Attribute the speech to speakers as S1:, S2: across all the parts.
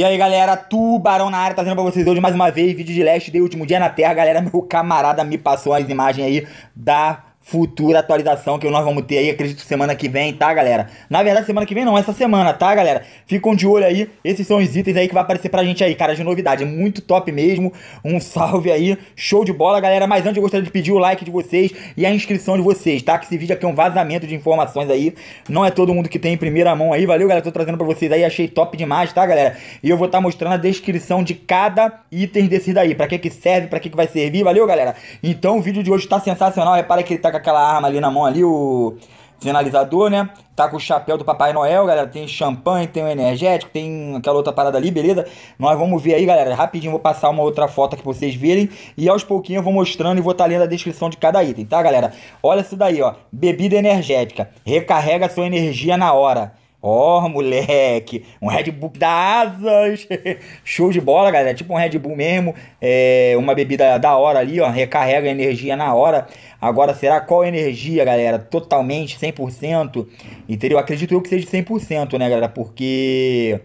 S1: E aí galera, Tubarão na área, trazendo pra vocês hoje mais uma vez vídeo de Last de último dia na Terra. Galera, meu camarada me passou as imagens aí da futura atualização que nós vamos ter aí, acredito, semana que vem, tá, galera? Na verdade, semana que vem não, essa semana, tá, galera? Ficam de olho aí, esses são os itens aí que vai aparecer pra gente aí, cara, de novidade. Muito top mesmo, um salve aí, show de bola, galera. Mas antes eu gostaria de pedir o like de vocês e a inscrição de vocês, tá? Que esse vídeo aqui é um vazamento de informações aí, não é todo mundo que tem em primeira mão aí, valeu, galera? Tô trazendo pra vocês aí, achei top demais, tá, galera? E eu vou estar tá mostrando a descrição de cada item desse daí, pra que que serve, pra que que vai servir, valeu, galera? Então o vídeo de hoje tá sensacional, repara que ele tá com aquela arma ali na mão ali, o finalizador, né? Tá com o chapéu do Papai Noel, galera. Tem champanhe, tem o energético, tem aquela outra parada ali, beleza? Nós vamos ver aí, galera. Rapidinho vou passar uma outra foto aqui pra vocês verem. E aos pouquinhos eu vou mostrando e vou estar tá lendo a descrição de cada item, tá, galera? Olha isso daí, ó. Bebida energética. Recarrega sua energia na hora. Ó, oh, moleque, um Red Bull da asas. Show de bola, galera. Tipo um Red Bull mesmo. É uma bebida da hora ali, ó. Recarrega a energia na hora. Agora, será qual energia, galera? Totalmente, 100%. Entendeu? Acredito eu que seja 100%, né, galera? Porque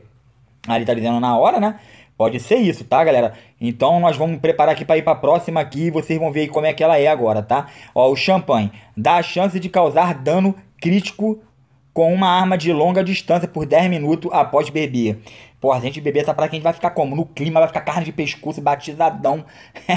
S1: ali tá dizendo na hora, né? Pode ser isso, tá, galera? Então nós vamos preparar aqui para ir para próxima aqui e vocês vão ver como é que ela é agora, tá? Ó, o champanhe dá a chance de causar dano crítico com uma arma de longa distância por 10 minutos após beber. Pô, a gente beber, tá pra que a gente vai ficar como? No clima, vai ficar carne de pescoço, batizadão,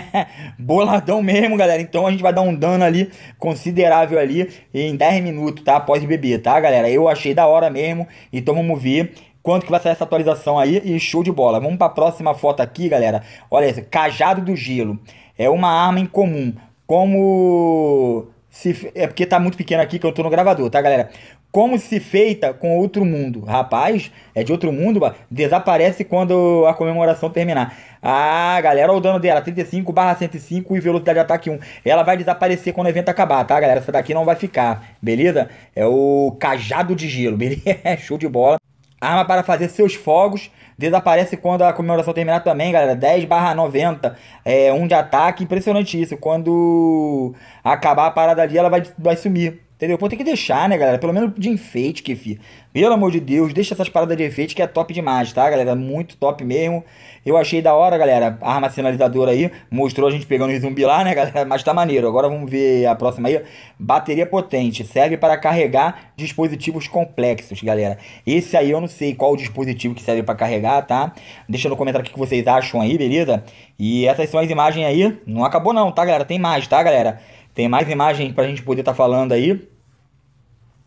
S1: boladão mesmo, galera. Então a gente vai dar um dano ali, considerável ali, em 10 minutos, tá? Após beber, tá, galera? Eu achei da hora mesmo, então vamos ver quanto que vai sair essa atualização aí e show de bola. Vamos para a próxima foto aqui, galera. Olha esse, cajado do gelo. É uma arma incomum. Como se é porque tá muito pequeno aqui que eu tô no gravador, tá, galera? como se feita com outro mundo. Rapaz, é de outro mundo, desaparece quando a comemoração terminar. Ah, galera, olha o dano dela, 35 barra 105 e velocidade de ataque 1. Ela vai desaparecer quando o evento acabar, tá, galera? Essa daqui não vai ficar, beleza? É o cajado de gelo, beleza? Show de bola. Arma para fazer seus fogos. Desaparece quando a comemoração terminar também, galera. 10 barra 90. É, um de ataque. Impressionante isso. Quando acabar a parada ali, ela vai, vai sumir. Entendeu? Pô, tem que deixar, né, galera? Pelo menos de enfeite, que fi. Pelo amor de Deus, deixa essas paradas de enfeite que é top demais, tá, galera? Muito top mesmo. Eu achei da hora, galera. A arma sinalizadora aí. Mostrou a gente pegando o zumbi lá, né, galera? Mas tá maneiro. Agora vamos ver a próxima aí. Bateria potente. Serve para carregar dispositivos complexos, galera. Esse aí eu não sei qual o dispositivo que serve para carregar, tá? Deixa no comentário o que vocês acham aí, beleza? E essas são as imagens aí. Não acabou não, tá, galera? Tem mais, tá, galera? Tem mais imagem para a gente poder estar tá falando aí.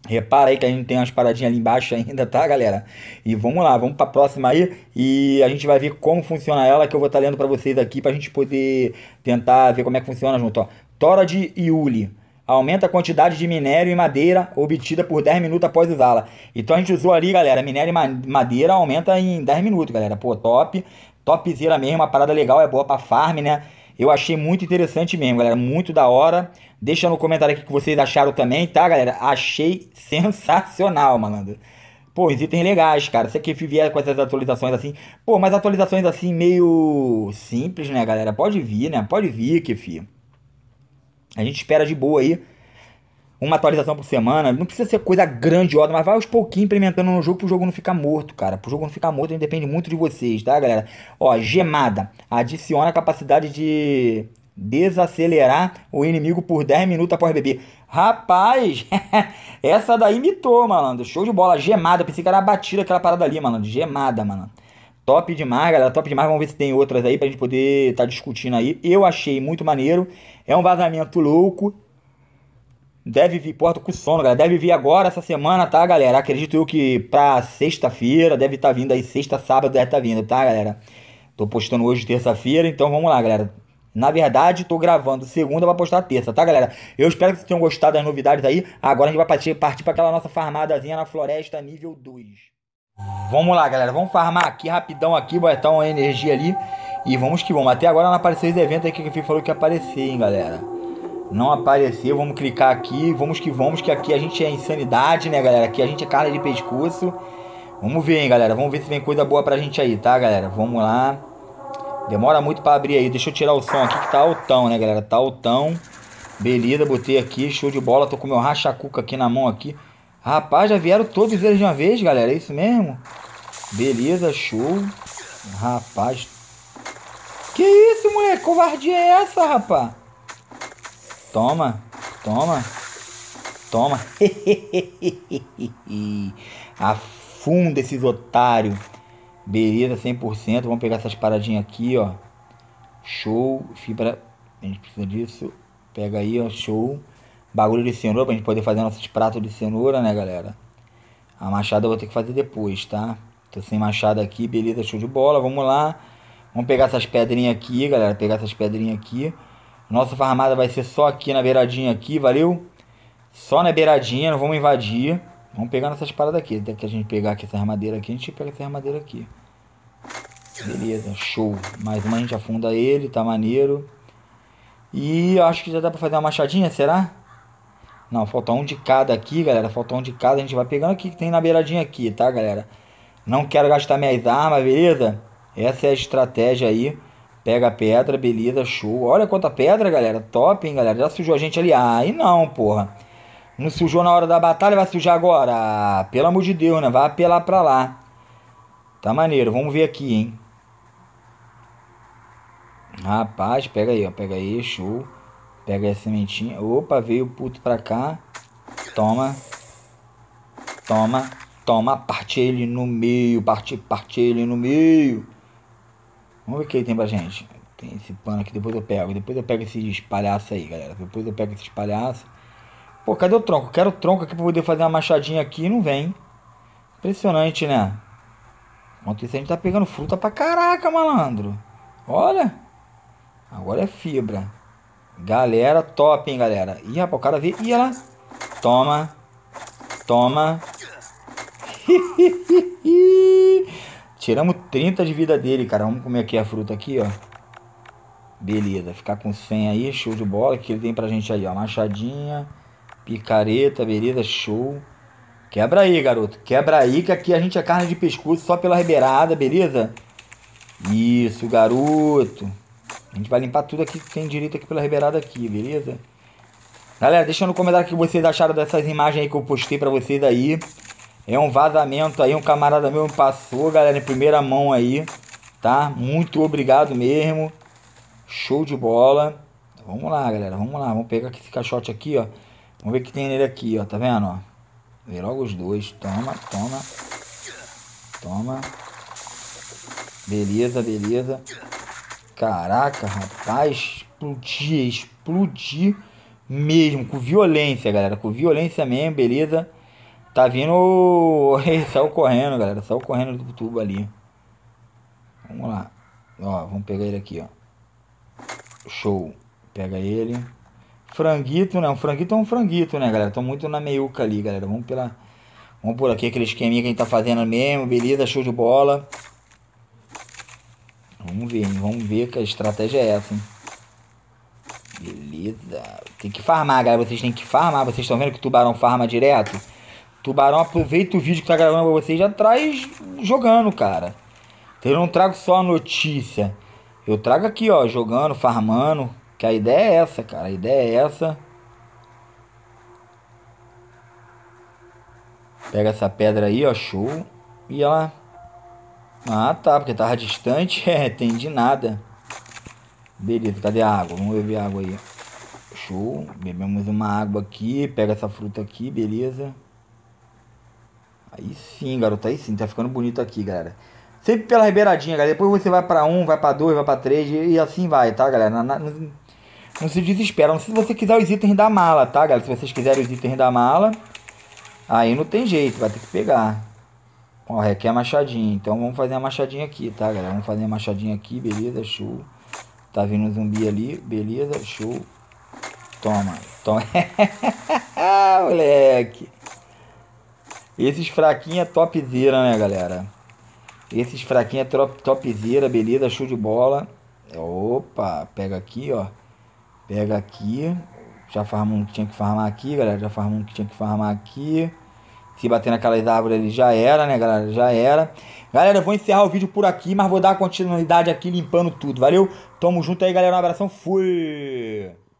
S1: Repara aí que a gente tem umas paradinhas ali embaixo ainda, tá, galera? E vamos lá, vamos para a próxima aí e a gente vai ver como funciona ela, que eu vou estar tá lendo para vocês aqui para a gente poder tentar ver como é que funciona junto, ó. Tora de Iuli aumenta a quantidade de minério e madeira obtida por 10 minutos após usá-la. Então a gente usou ali, galera, minério e madeira aumenta em 10 minutos, galera. Pô, top. Topzera mesmo, uma parada legal, é boa pra farm, né? Eu achei muito interessante mesmo, galera. Muito da hora. Deixa no comentário aqui o que vocês acharam também, tá, galera? Achei sensacional, malandro. Pô, os itens legais, cara. Se a Kefi vier com essas atualizações assim. Pô, mas atualizações assim meio simples, né, galera? Pode vir, né? Pode vir, Kefi. A gente espera de boa aí uma atualização por semana. Não precisa ser coisa grandiosa, mas vai aos pouquinhos implementando no jogo pro jogo não ficar morto, cara. Pro jogo não ficar morto, depende muito de vocês, tá, galera? Ó, gemada. Adiciona a capacidade de desacelerar o inimigo por 10 minutos após beber. Rapaz, essa daí toma malandro. Show de bola, gemada. Pensei que era batida aquela parada ali, malandro. Gemada, mano Top demais, galera. Top demais. Vamos ver se tem outras aí pra gente poder estar tá discutindo aí. Eu achei muito maneiro. É um vazamento louco. Deve vir, porta com sono, galera. Deve vir agora essa semana, tá, galera? Acredito eu que pra sexta-feira deve estar tá vindo aí, sexta, sábado deve estar tá vindo, tá, galera? Tô postando hoje terça-feira, então vamos lá, galera. Na verdade, tô gravando segunda pra postar terça, tá, galera? Eu espero que vocês tenham gostado das novidades aí. Agora a gente vai partir, partir pra aquela nossa farmadazinha na floresta nível 2. Vamos lá, galera. Vamos farmar aqui rapidão aqui, botar uma energia ali. E vamos que vamos. Até agora não apareceu esse evento aí que o Fifi falou que ia aparecer, hein, galera não apareceu. Vamos clicar aqui, vamos que vamos, que aqui a gente é insanidade, né, galera? Aqui a gente é cara de pescoço. Vamos ver, hein, galera. Vamos ver se vem coisa boa pra gente aí, tá, galera? Vamos lá. Demora muito pra abrir aí. Deixa eu tirar o som aqui que tá altão, né, galera? Tá altão. Beleza, botei aqui. Show de bola. Tô com meu racha-cuca aqui na mão aqui. Rapaz, já vieram todos eles de uma vez, galera. É isso mesmo? Beleza, show. Rapaz. Que isso, moleque? Covardia é essa, rapaz? Toma, toma, toma. Afunda esses otários. Beleza, 100%. Vamos pegar essas paradinhas aqui, ó. Show, fibra. A gente precisa disso. Pega aí, ó. Show. Bagulho de cenoura pra gente poder fazer nossos pratos de cenoura, né, galera? A machada eu vou ter que fazer depois, tá? Tô sem machada aqui, beleza, show de bola. Vamos lá. Vamos pegar essas pedrinhas aqui, galera. Pegar essas pedrinhas aqui. Nossa farmada vai ser só aqui na beiradinha aqui, valeu? Só na beiradinha, não vamos invadir. Vamos pegar essas paradas aqui. Até que a gente pegar aqui essa armadeira aqui, a gente pega essa armadeira aqui. Beleza, show. Mais uma a gente afunda ele, tá maneiro. E acho que já dá pra fazer uma machadinha, será? Não, falta um de cada aqui, galera. Falta um de cada. A gente vai pegando aqui que tem na beiradinha aqui, tá, galera? Não quero gastar minhas armas, beleza? Essa é a estratégia aí. Pega a pedra, beleza, show. Olha quanta pedra, galera. Top, hein, galera. Já sujou a gente ali. Ai, não, porra. Não sujou na hora da batalha, vai sujar agora. pelo amor de Deus, né? Vai apelar pra lá. Tá maneiro. Vamos ver aqui, hein. Rapaz, pega aí, ó. Pega aí, show. Pega aí a sementinha. Opa, veio o puto pra cá. Toma. Toma. Toma. Parte ele no meio. Parte, parte ele no meio. Vamos ver o que tem pra gente. Tem esse pano aqui, depois eu pego. Depois eu pego esses palhaços aí, galera. Depois eu pego esses palhaços. Pô, cadê o tronco? Quero o tronco aqui pra poder fazer uma machadinha aqui não vem. Impressionante, né? Enquanto isso a gente tá pegando fruta pra caraca, malandro. Olha. Agora é fibra. Galera, top, hein, galera. Ih, rapaz, o cara veio. Ih, ela. Toma. Toma. Tiramos 30 de vida dele, cara. Vamos comer aqui a fruta aqui, ó. Beleza, ficar com 100 aí, show de bola. O que ele tem pra gente aí, ó? Machadinha, picareta, beleza, show. Quebra aí, garoto. Quebra aí que aqui a gente é carne de pescoço só pela ribeirada, beleza? Isso, garoto. A gente vai limpar tudo aqui que tem direito aqui pela ribeirada aqui, beleza? Galera, deixa no comentário o que vocês acharam dessas imagens aí que eu postei pra vocês aí. É um vazamento aí, um camarada meu me passou, galera, em primeira mão aí, tá? Muito obrigado mesmo. Show de bola. Vamos lá, galera, vamos lá. Vamos pegar esse caixote aqui, ó. Vamos ver o que tem nele aqui, ó. Tá vendo, ó? Vê logo os dois. Toma, toma. Toma. Beleza, beleza. Caraca, rapaz. Explodir, explodir mesmo. Com violência, galera. Com violência mesmo, beleza? Tá vindo. saiu correndo, galera. Saiu correndo do tubo ali. Vamos lá. Ó, vamos pegar ele aqui, ó. Show. Pega ele. Franguito, né? Um franguito é um franguito, né, galera? Tô muito na meiuca ali, galera. Vamos pela. Vamos por aqui, aquele esqueminha que a gente tá fazendo mesmo. Beleza, show de bola. Vamos ver, hein? Vamos ver que a estratégia é essa, hein? Beleza. Tem que farmar, galera. Vocês têm que farmar. Vocês estão vendo que o tubarão farma direto? Tubarão aproveita o vídeo que tá gravando pra vocês já traz jogando, cara. Então eu não trago só a notícia. Eu trago aqui, ó, jogando, farmando. Que a ideia é essa, cara. A ideia é essa. Pega essa pedra aí, ó, show. E ela. Ah, tá, porque tava distante. É, entendi nada. Beleza, cadê a água? Vamos beber água aí. Show. Bebemos uma água aqui. Pega essa fruta aqui, beleza. Aí sim, garoto, aí sim, tá ficando bonito aqui, galera. Sempre pela ribeiradinha, galera. Depois você vai pra um, vai pra dois, vai pra três e, e assim vai, tá, galera? Na, na, não, não se desespera. Não sei se você quiser os itens da mala, tá, galera? Se vocês quiserem os itens da mala, aí não tem jeito, vai ter que pegar. Ó, requer é a é machadinha. Então vamos fazer a machadinha aqui, tá, galera? Vamos fazer a machadinha aqui, beleza, show. Tá vindo um zumbi ali, beleza, show. Toma, toma. Moleque. Esses fraquinha topzera, né, galera? Esses fraquinha top, topzera, beleza, show de bola. Opa, pega aqui, ó. Pega aqui. Já farmou um que tinha que farmar aqui, galera. Já farmou um que tinha que farmar aqui. Se bater naquelas árvores ali, já era, né, galera? Já era. Galera, eu vou encerrar o vídeo por aqui, mas vou dar continuidade aqui limpando tudo, valeu? Tamo junto aí, galera. Um abração, fui!